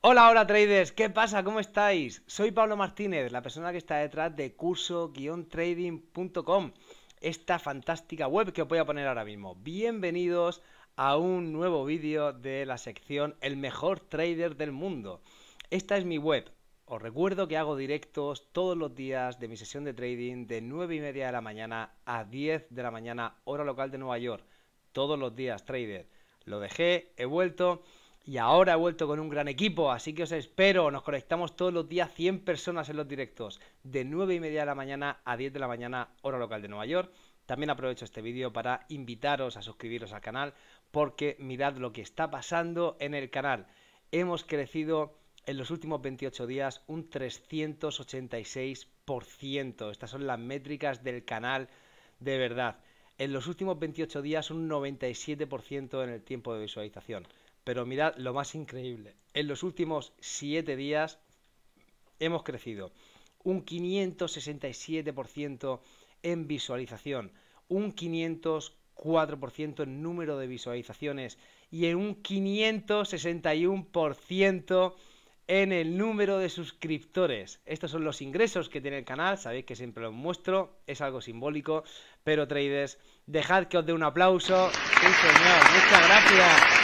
Hola, hola traders, ¿qué pasa? ¿Cómo estáis? Soy Pablo Martínez, la persona que está detrás de curso-trading.com, esta fantástica web que os voy a poner ahora mismo. Bienvenidos a un nuevo vídeo de la sección El mejor trader del mundo. Esta es mi web. Os recuerdo que hago directos todos los días de mi sesión de trading de 9 y media de la mañana a 10 de la mañana, hora local de Nueva York. Todos los días, trader. Lo dejé, he vuelto y ahora he vuelto con un gran equipo, así que os espero. Nos conectamos todos los días 100 personas en los directos, de 9 y media de la mañana a 10 de la mañana, hora local de Nueva York. También aprovecho este vídeo para invitaros a suscribiros al canal, porque mirad lo que está pasando en el canal. Hemos crecido en los últimos 28 días un 386%. Estas son las métricas del canal de verdad. En los últimos 28 días un 97% en el tiempo de visualización. Pero mirad lo más increíble. En los últimos 7 días hemos crecido un 567% en visualización, un 504% en número de visualizaciones y en un 561% en el número de suscriptores. Estos son los ingresos que tiene el canal, sabéis que siempre los muestro, es algo simbólico, pero traders, dejad que os dé un aplauso. Sí, señor, muchas gracias.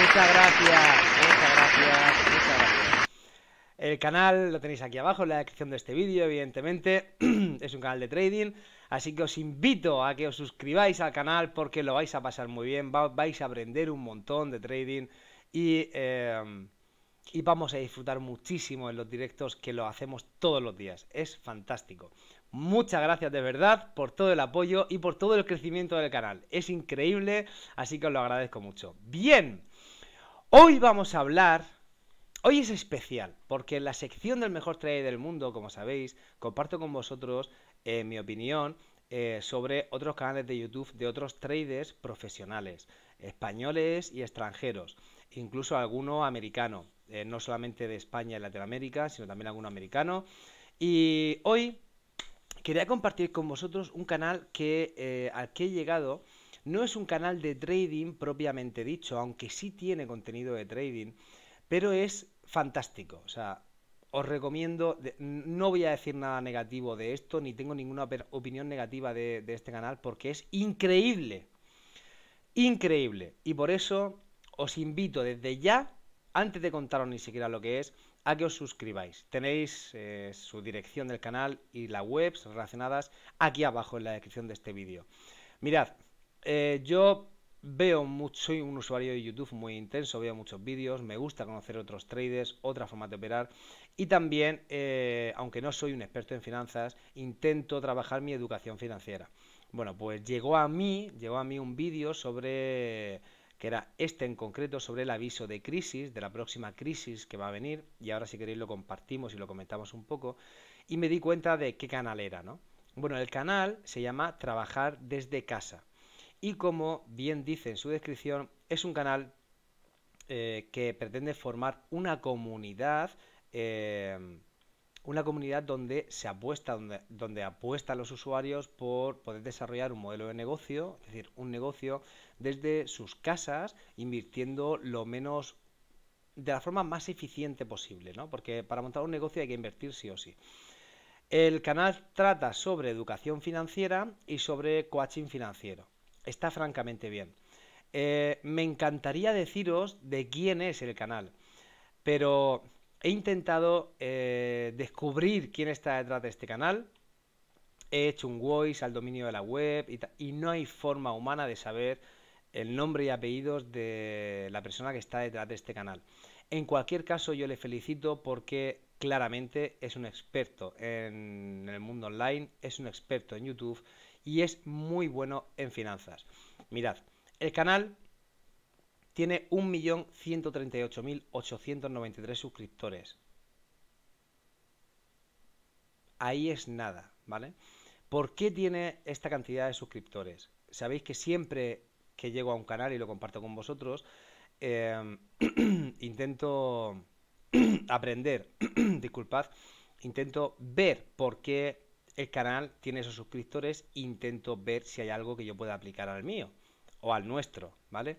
Muchas gracias, muchas gracias, muchas gracias. El canal lo tenéis aquí abajo en la descripción de este vídeo, evidentemente. es un canal de trading. Así que os invito a que os suscribáis al canal porque lo vais a pasar muy bien. vais a aprender un montón de trading eh, y, vamos a disfrutar muchísimo en los directos que lo hacemos todos los días. Es fantástico. Muchas gracias de verdad por todo el apoyo y por todo el crecimiento del canal. Es increíble, así que os lo agradezco mucho. Bien. Hoy vamos a hablar. Hoy es especial, porque en la sección del mejor trader del mundo, como sabéis, comparto con vosotros eh, mi opinión eh, sobre otros canales de YouTube de otros traders profesionales, españoles y extranjeros, incluso alguno americano, eh, no solamente de España y Latinoamérica, sino también alguno americano. Y hoy quería compartir con vosotros un canal que, al que he llegado no es un canal de trading propiamente dicho, aunque sí tiene contenido de trading, pero es fantástico. O sea, os recomiendo, no voy a decir nada negativo de esto, ni tengo ninguna opinión negativa de, este canal, porque es increíble. Increíble. Y por eso os invito desde ya, antes de contaros ni siquiera lo que es, a que os suscribáis. Tenéis eh, su dirección del canal y las webs relacionadas aquí abajo en la descripción de este vídeo. Mirad, eh, yo veo mucho, soy un usuario de YouTube muy intenso, veo muchos vídeos, me gusta conocer otros traders, otra forma de operar y también, eh, aunque no soy un experto en finanzas, intento trabajar mi educación financiera. Bueno, pues llegó a mí, llegó a mí un vídeo sobre que era este en concreto sobre el aviso de crisis, de la próxima crisis que va a venir, y ahora si queréis lo compartimos y lo comentamos un poco, y me di cuenta de qué canal era, ¿no? Bueno, el canal se llama Trabajar desde casa y como bien dice en su descripción, es un canal eh, que pretende formar una comunidad, eh, una comunidad donde se apuesta, donde, donde apuestan los usuarios por poder desarrollar un modelo de negocio, es decir, un negocio desde sus casas, invirtiendo lo menos de la forma más eficiente posible, ¿no? Porque para montar un negocio hay que invertir sí o sí. El canal trata sobre educación financiera y sobre coaching financiero está francamente bien. Eh, me encantaría deciros de quién es el canal, pero he intentado eh, descubrir quién está detrás de este canal. He hecho un voice al dominio de la web y no hay forma humana de saber el nombre y apellidos de la persona que está detrás de este canal. En cualquier caso, yo le felicito porque claramente es un experto en el mundo online, es un experto en YouTube y es muy bueno en finanzas. Mirad, el canal tiene 1.138.893 suscriptores. Ahí es nada, ¿vale? ¿Por qué tiene esta cantidad de suscriptores? Sabéis que siempre que llego a un canal y lo comparto con vosotros, em, intento aprender, disculpad, intento ver por qué el canal tiene esos suscriptores, intento ver si hay algo que yo pueda aplicar al mío o al nuestro, ¿vale?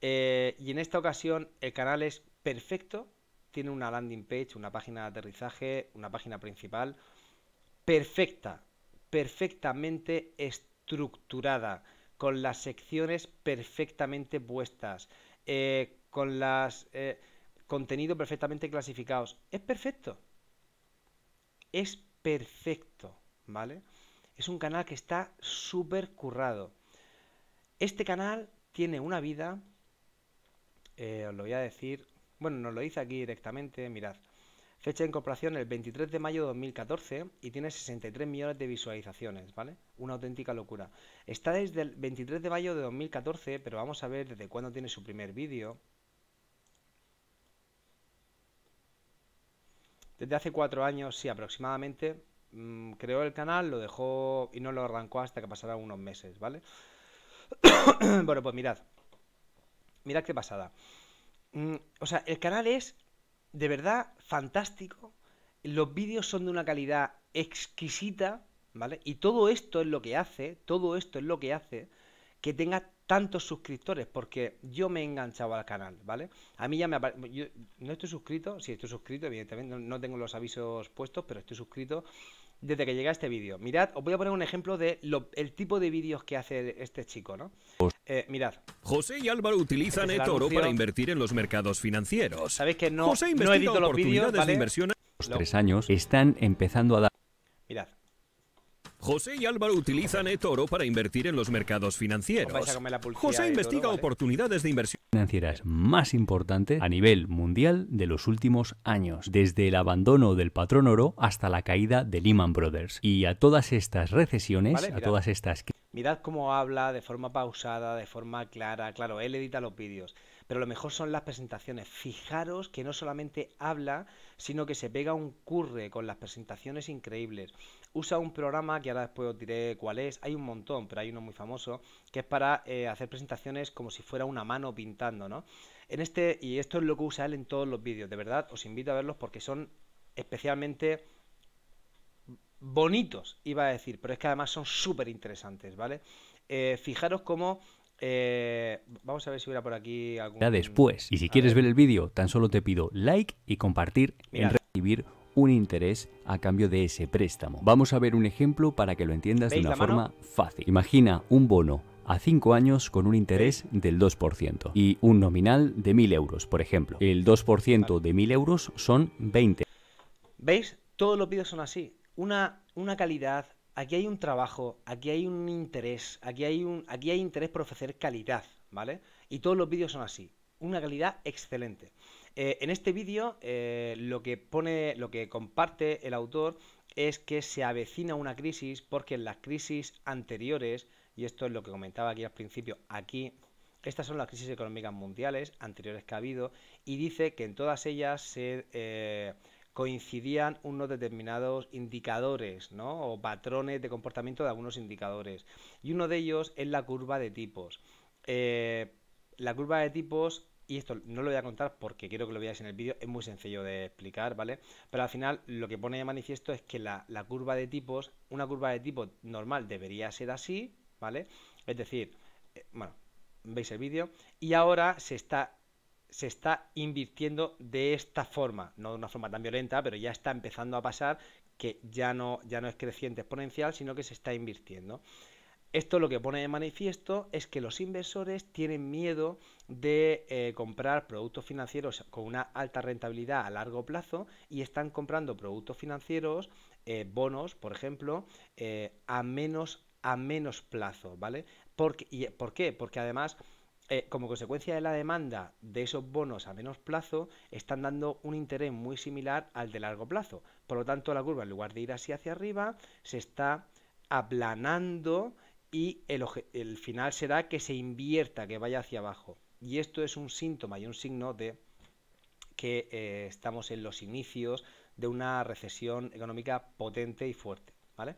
Eh, y en esta ocasión el canal es perfecto, tiene una landing page, una página de aterrizaje, una página principal, perfecta, perfectamente estructurada, con las secciones perfectamente puestas, eh, con las contenidos eh, contenido perfectamente clasificados. Es perfecto. Es perfecto, ¿vale? Es un canal que está súper currado. Este canal tiene una vida, eh, os lo voy a decir, bueno, nos lo dice aquí directamente, mirad. Fecha de incorporación el 23 de mayo de 2014 y tiene 63 millones de visualizaciones, ¿vale? Una auténtica locura. Está desde el 23 de mayo de 2014, pero vamos a ver desde cuándo tiene su primer vídeo. desde hace cuatro años, sí, aproximadamente, mm, creó el canal, lo dejó y no lo arrancó hasta que pasaron unos meses, ¿vale? bueno, pues mirad, mirad qué pasada. Mm, o sea, el canal es de verdad fantástico, los vídeos son de una calidad exquisita, ¿vale? Y todo esto es lo que hace, todo esto es lo que hace que tenga tantos suscriptores, porque yo me he enganchado al canal, ¿vale? A mí ya me aparece. no estoy suscrito, si estoy suscrito, evidentemente no, tengo los avisos puestos, pero estoy suscrito desde que llega este vídeo. Mirad, os voy a poner un ejemplo de lo, el tipo de vídeos que hace este chico, ¿no? Eh, mirad. José y Álvaro utilizan este el toro para invertir en los mercados financieros. Sabéis que no, José no los vídeos, de inversión... Los tres años están empezando a dar... Mirad. José y Álvaro utilizan eToro para invertir en los mercados financieros. José investiga oportunidades de inversión financieras más importantes a nivel mundial de los últimos años, desde el abandono del patrón oro hasta la caída de Lehman Brothers. Y a todas estas recesiones, a todas estas... Mirad cómo habla de forma pausada, de forma clara. Claro, él edita los vídeos pero lo mejor son las presentaciones. Fijaros que no solamente habla, sino que se pega un curre con las presentaciones increíbles usa un programa que ahora después os diré cuál es. Hay un montón, pero hay uno muy famoso que es para eh, hacer presentaciones como si fuera una mano pintando, ¿no? En este, y esto es lo que usa él en todos los vídeos, de verdad, os invito a verlos porque son especialmente bonitos, iba a decir, pero es que además son súper interesantes, ¿vale? Eh, fijaros cómo eh, vamos a ver si hubiera por aquí algún... después. Y si quieres ver, el vídeo, tan solo te pido like y compartir y recibir un interés a cambio de ese préstamo. Vamos a ver un ejemplo para que lo entiendas de una forma fácil. Imagina un bono a 5 años con un interés del 2% y un nominal de 1.000 euros, por ejemplo. El 2% de 1.000 euros son 20. ¿Veis? Todos los vídeos son así. Una, una calidad, aquí hay un trabajo, aquí hay un interés, aquí hay, un, aquí hay interés por ofrecer calidad, ¿vale? Y todos los vídeos son así. Una calidad excelente. Eh, en este vídeo eh, lo que pone, lo que comparte el autor es que se avecina una crisis porque en las crisis anteriores, y esto es lo que comentaba aquí al principio, aquí, estas son las crisis económicas mundiales anteriores que ha habido, y dice que en todas ellas se eh, coincidían unos determinados indicadores ¿no? o patrones de comportamiento de algunos indicadores. Y uno de ellos es la curva de tipos. la curva de tipos y esto no lo voy a contar porque quiero que lo veáis en el vídeo, es muy sencillo de explicar, ¿vale? Pero al final lo que pone de manifiesto es que la, curva de tipos, una curva de tipo normal debería ser así, ¿vale? Es decir, eh, bueno, veis el vídeo, y ahora se está, se está invirtiendo de esta forma, no de una forma tan violenta, pero ya está empezando a pasar que ya no, ya no es creciente exponencial, sino que se está invirtiendo. Esto lo que pone de manifiesto es que los inversores tienen miedo de eh, comprar productos financieros con una alta rentabilidad a largo plazo y están comprando productos financieros, eh, bonos, por ejemplo, eh, a, menos, a menos plazo, ¿vale? ¿Por qué? Porque además... como consecuencia de la demanda de esos bonos a menos plazo, están dando un interés muy similar al de largo plazo. Por lo tanto, la curva, en lugar de ir así hacia arriba, se está aplanando y el, final será que se invierta, que vaya hacia abajo. Y esto es un síntoma y un signo de que eh, estamos en los inicios de una recesión económica potente y fuerte. ¿vale?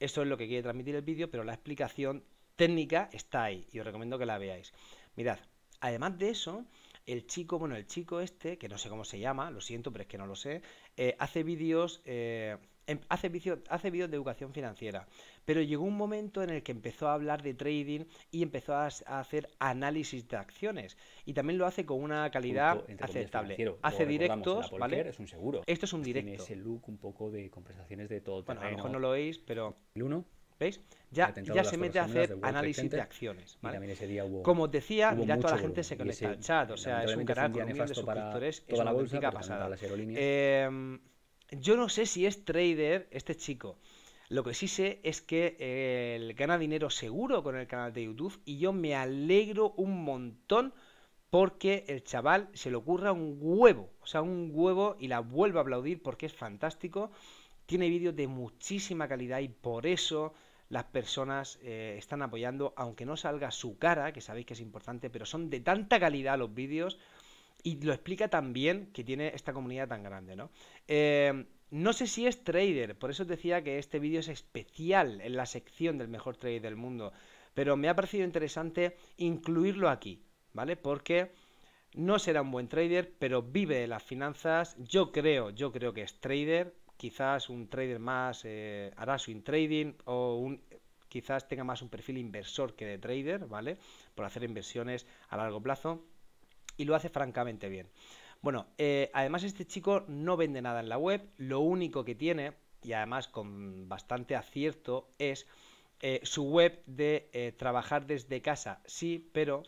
Eso es lo que quiere transmitir el vídeo, pero la explicación técnica está ahí y os recomiendo que la veáis. Mirad, además de eso, el chico, bueno, el chico este, que no sé cómo se llama, lo siento, pero es que no lo sé, eh, hace vídeos... Eh, Em, hace, vídeos hace de educación financiera, pero llegó un momento en el que empezó a hablar de trading y empezó a, hacer análisis de acciones y también lo hace con una calidad aceptable. Hace directos, ¿vale? Es un seguro. Esto es un directo. Tiene ese look un poco de compensaciones de todo Bueno, a lo mejor no lo veis, pero... El uno ¿Veis? Ya, ya se mete a hacer análisis de acciones. ¿vale? Como decía, mira toda la gente se conecta al chat. O sea, es un canal con un de suscriptores. Es una la pasada. Eh, yo no sé si es trader este chico. Lo que sí sé es que eh, él gana dinero seguro con el canal de YouTube y yo me alegro un montón porque el chaval se le ocurra un huevo, o sea, un huevo y la vuelvo a aplaudir porque es fantástico. Tiene vídeos de muchísima calidad y por eso las personas eh, están apoyando, aunque no salga su cara, que sabéis que es importante, pero son de tanta calidad los vídeos y lo explica tan bien que tiene esta comunidad tan grande, ¿no? Eh, no sé si es trader, por eso os decía que este vídeo es especial en la sección del mejor trader del mundo, pero me ha parecido interesante incluirlo aquí, ¿vale? Porque no será un buen trader, pero vive de las finanzas, yo creo, yo creo que es trader, quizás un trader más eh, hará swing trading o un quizás tenga más un perfil inversor que de trader, ¿vale? Por hacer inversiones a largo plazo y lo hace francamente bien. Bueno, eh, además este chico no vende nada en la web, lo único que tiene, y además con bastante acierto, es eh, su web de eh, trabajar desde casa. Sí, pero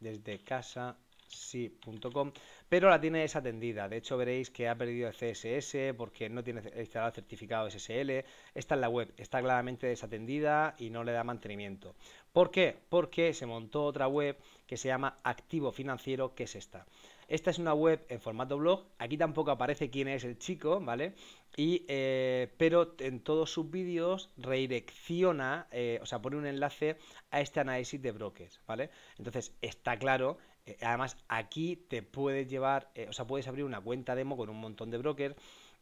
desde casa sí.com, pero la tiene desatendida. De hecho, veréis que ha perdido el CSS porque no tiene instalado el certificado SSL. Esta es la web, está claramente desatendida y no le da mantenimiento. ¿Por qué? Porque se montó otra web que se llama Activo Financiero, que es esta. Esta es una web en formato blog. Aquí tampoco aparece quién es el chico, ¿vale? Eh, pero en todos sus vídeos redirecciona, eh, o sea, pone un enlace a este análisis de brokers, ¿vale? Entonces está claro eh, además, aquí te puedes llevar, eh, o sea, puedes abrir una cuenta demo con un montón de brokers.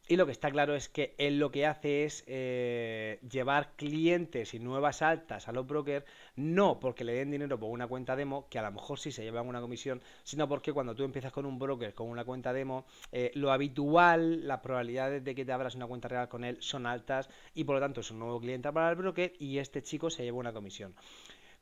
Y lo que está claro es que él lo que hace es eh, llevar clientes y nuevas altas a los brokers, no porque le den dinero por una cuenta demo, que a lo mejor sí se llevan una comisión, sino porque cuando tú empiezas con un broker con una cuenta demo, lo habitual, las probabilidades de que te abras una cuenta real con él son altas y por lo tanto es un nuevo cliente para el broker y este chico se lleva una comisión.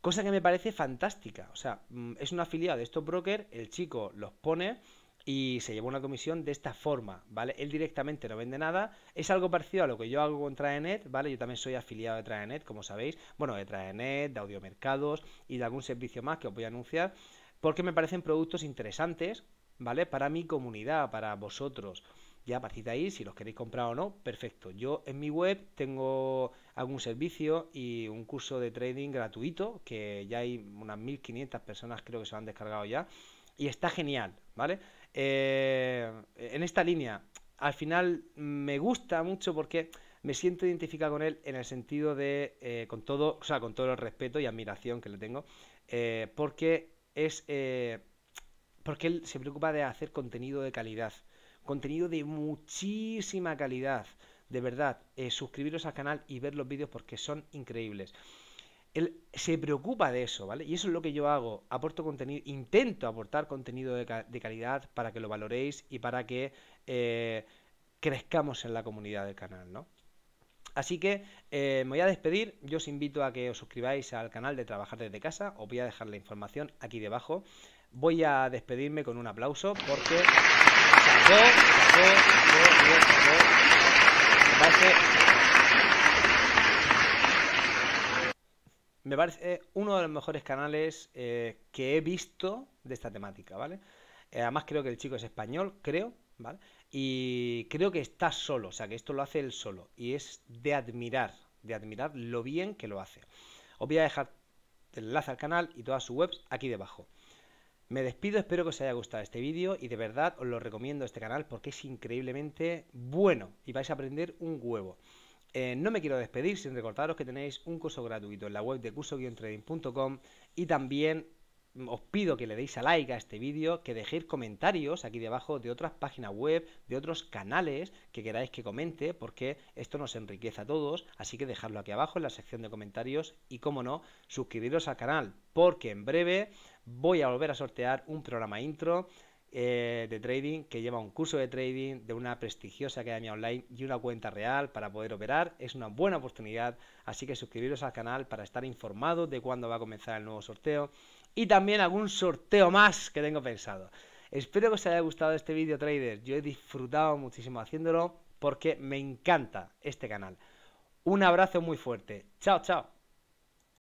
Cosa que me parece fantástica. O sea, mm, es una afiliado de estos brokers, el chico los pone y se lleva una comisión de esta forma, ¿vale? Él directamente no vende nada, es algo parecido a lo que yo hago con Traenet, ¿vale? Yo también soy afiliado de Traenet, como sabéis, bueno, de Traenet, de Audiomercados y de algún servicio más que os voy a anunciar, porque me parecen productos interesantes, ¿vale? Para mi comunidad, para vosotros. Ya a partir de ahí, si los queréis comprar o no, perfecto. Yo en mi web tengo algún servicio y un curso de trading gratuito, que ya hay unas 1.500 personas creo que se lo han descargado ya, y está genial, ¿vale? Eh, en esta línea, al final me gusta mucho porque me siento identificado con él en el sentido de, eh, con todo, o sea, con todo el respeto y admiración que le tengo, eh, porque es, porque él se preocupa de hacer contenido de calidad contenido de muchísima calidad. De verdad, eh, suscribiros al canal y ver los vídeos porque son increíbles. Él se preocupa de eso, ¿vale? Y eso es lo que yo hago. Aporto contenido, intento aportar contenido de, calidad para que lo valoréis y para que eh, crezcamos en la comunidad del canal, ¿no? Así que eh, me voy a despedir. Yo os invito a que os suscribáis al canal de Trabajar desde casa. Os voy a dejar la información aquí debajo. Voy a despedirme con un aplauso porque. Me parece uno de los mejores canales eh, que he visto de esta temática, ¿vale? Eh, además creo que el chico es español, creo, ¿vale? Y creo que está solo, o sea, que esto lo hace él solo. Y es de admirar, de admirar lo bien que lo hace. Os voy a dejar el enlace al canal y todas sus webs aquí debajo. Me despido, espero que os haya gustado este vídeo y de verdad os lo recomiendo este canal porque es increíblemente bueno y vais a aprender un huevo. Eh, no me quiero despedir sin recordaros que tenéis un curso gratuito en la web de curso y también os pido que le deis a like a este vídeo, que dejéis comentarios aquí debajo de otras páginas web, de otros canales que queráis que comente, porque esto nos enriquece a todos, así que dejadlo aquí abajo en la sección de comentarios y, como no, suscribiros al canal, porque en breve voy a volver a sortear un programa intro eh, de trading que lleva un curso de trading de una prestigiosa academia online y una cuenta real para poder operar. Es una buena oportunidad, así que suscribiros al canal para estar informados de cuándo va a comenzar el nuevo sorteo y también algún sorteo más que tengo pensado. Espero que os haya gustado este vídeo, traders. Yo he disfrutado muchísimo haciéndolo porque me encanta este canal. Un abrazo muy fuerte. Chao, chao.